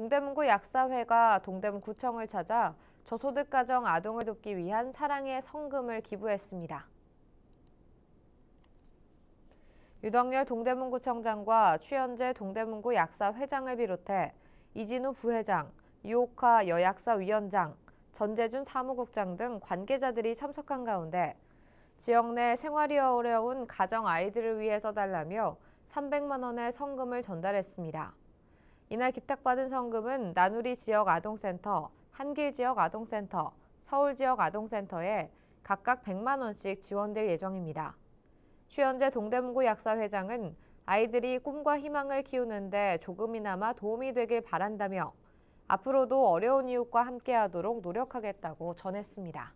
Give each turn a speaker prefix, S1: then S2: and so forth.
S1: 동대문구 약사회가 동대문구청을 찾아 저소득 가정 아동을 돕기 위한 사랑의 성금을 기부했습니다. 유덕열 동대문구청장과 최현재 동대문구 약사 회장을 비롯해 이진우 부회장, 이옥화 여약사 위원장, 전재준 사무국장 등 관계자들이 참석한 가운데 지역 내 생활이 어려운 가정 아이들을 위해 써달라며 300만 원의 성금을 전달했습니다. 이날 기탁받은 성금은 나누리 지역 아동센터, 한길 지역 아동센터, 서울 지역 아동센터에 각각 100만 원씩 지원될 예정입니다. 최현재 동대문구 약사회장은 아이들이 꿈과 희망을 키우는데 조금이나마 도움이 되길 바란다며 앞으로도 어려운 이웃과 함께하도록 노력하겠다고 전했습니다.